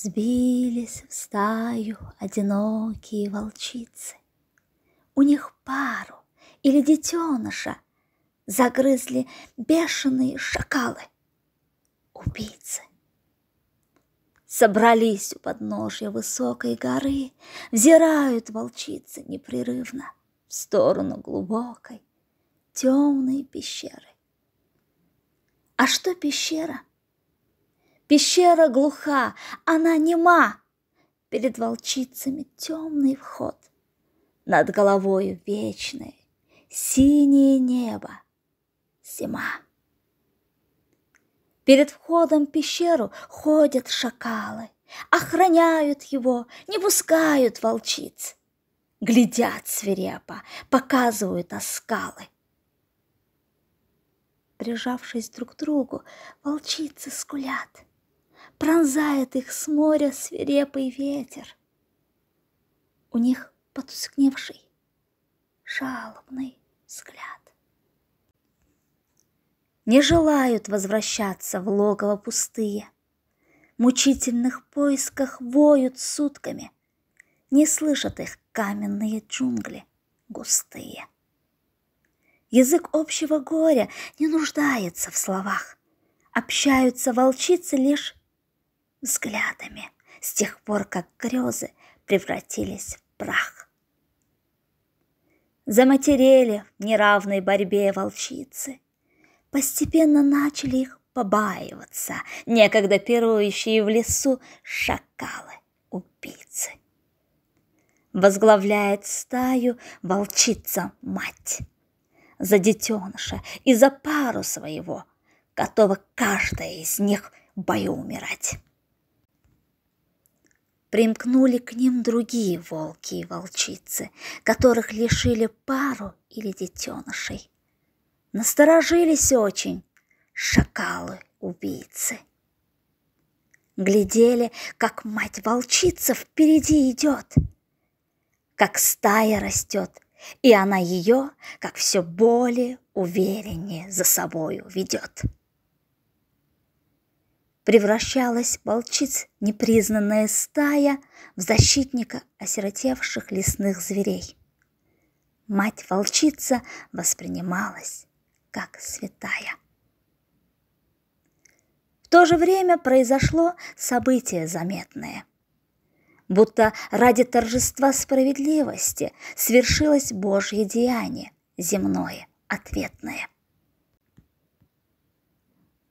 Сбились в стаю одинокие волчицы. У них пару или детеныша загрызли бешеные шакалы, убийцы. Собрались у подножья высокой горы, взирают волчицы непрерывно в сторону глубокой, темной пещеры. А что пещера? Пещера глуха, она нема. Перед волчицами темный вход. Над головою вечное, синее небо. Зима. Перед входом в пещеру ходят шакалы, охраняют его, не пускают волчиц. Глядят свирепо, показывают оскалы. Прижавшись друг к другу, волчицы скулят — пронзает их с моря свирепый ветер. У них потускневший, жалобный взгляд. Не желают возвращаться в логово пустые. мучительных поисках воют сутками. Не слышат их каменные джунгли густые. Язык общего горя не нуждается в словах. Общаются волчицы лишь взглядами с тех пор, как грезы превратились в прах. Заматерели в неравной борьбе волчицы. Постепенно начали их побаиваться, некогда пирующие в лесу шакалы-убийцы. Возглавляет стаю волчица-мать. За детеныша и за пару своего готова каждая из них в бою умирать примкнули к ним другие волки и волчицы, которых лишили пару или детенышей. Насторожились очень шакалы-убийцы. Глядели, как мать-волчица впереди идет, как стая растет, и она ее, как все более увереннее за собою ведет превращалась волчиц непризнанная стая в защитника осиротевших лесных зверей. Мать-волчица воспринималась как святая. В то же время произошло событие заметное. Будто ради торжества справедливости свершилось Божье деяние, земное, ответное –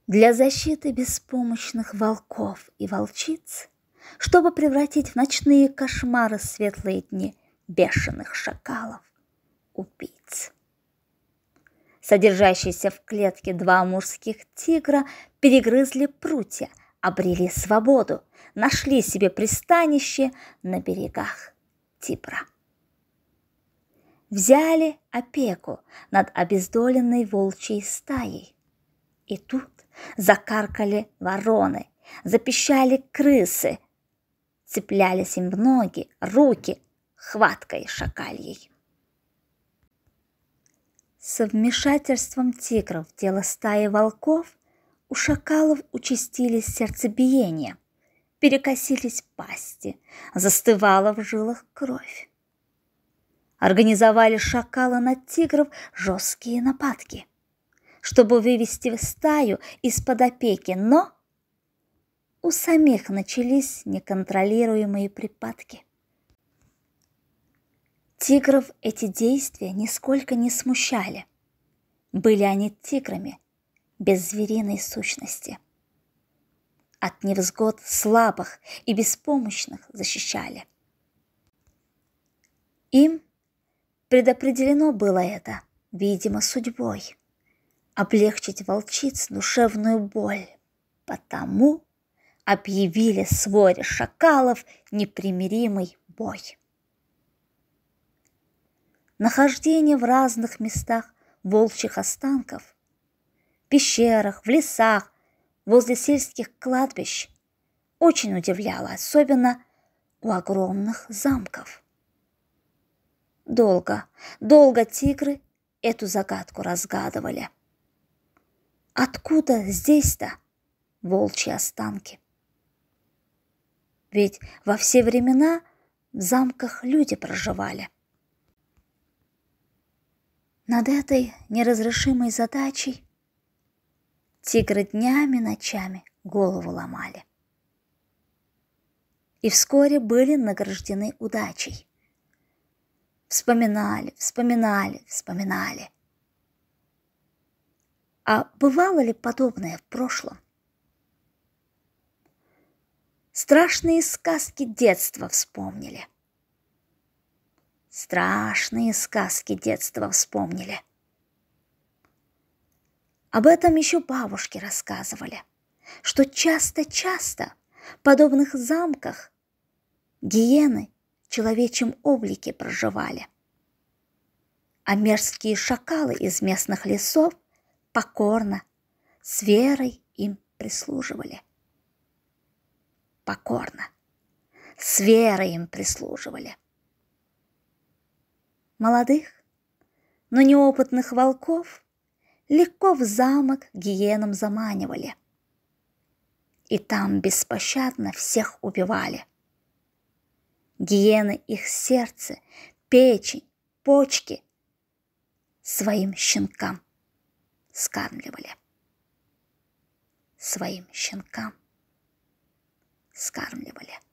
для защиты беспомощных волков и волчиц, чтобы превратить в ночные кошмары светлые дни бешеных шакалов, убийц. Содержащиеся в клетке два мужских тигра перегрызли прутья, обрели свободу, нашли себе пристанище на берегах Тибра. Взяли опеку над обездоленной волчьей стаей. И тут Закаркали вороны, запищали крысы, цеплялись им в ноги, руки, хваткой шакальей. С вмешательством тигров в дело стаи волков у шакалов участились сердцебиения, перекосились пасти, застывала в жилах кровь. Организовали шакалы на тигров жесткие нападки – чтобы вывести стаю из-под опеки, но у самих начались неконтролируемые припадки. Тигров эти действия нисколько не смущали. Были они тиграми, без звериной сущности. От невзгод слабых и беспомощных защищали. Им предопределено было это, видимо, судьбой облегчить волчиц душевную боль. Потому объявили своре шакалов непримиримый бой. Нахождение в разных местах волчьих останков, в пещерах, в лесах, возле сельских кладбищ очень удивляло, особенно у огромных замков. Долго, долго тигры эту загадку разгадывали – Откуда здесь-то волчьи останки? Ведь во все времена в замках люди проживали. Над этой неразрешимой задачей тигры днями, ночами голову ломали. И вскоре были награждены удачей. Вспоминали, вспоминали, вспоминали – а бывало ли подобное в прошлом? Страшные сказки детства вспомнили. Страшные сказки детства вспомнили. Об этом еще бабушки рассказывали, что часто-часто в подобных замках гиены в человечьем облике проживали. А мерзкие шакалы из местных лесов – покорно, с верой им прислуживали. Покорно, с верой им прислуживали. Молодых, но неопытных волков легко в замок гиенам заманивали. И там беспощадно всех убивали. Гиены их сердце, печень, почки своим щенкам скармливали своим щенкам скармливали.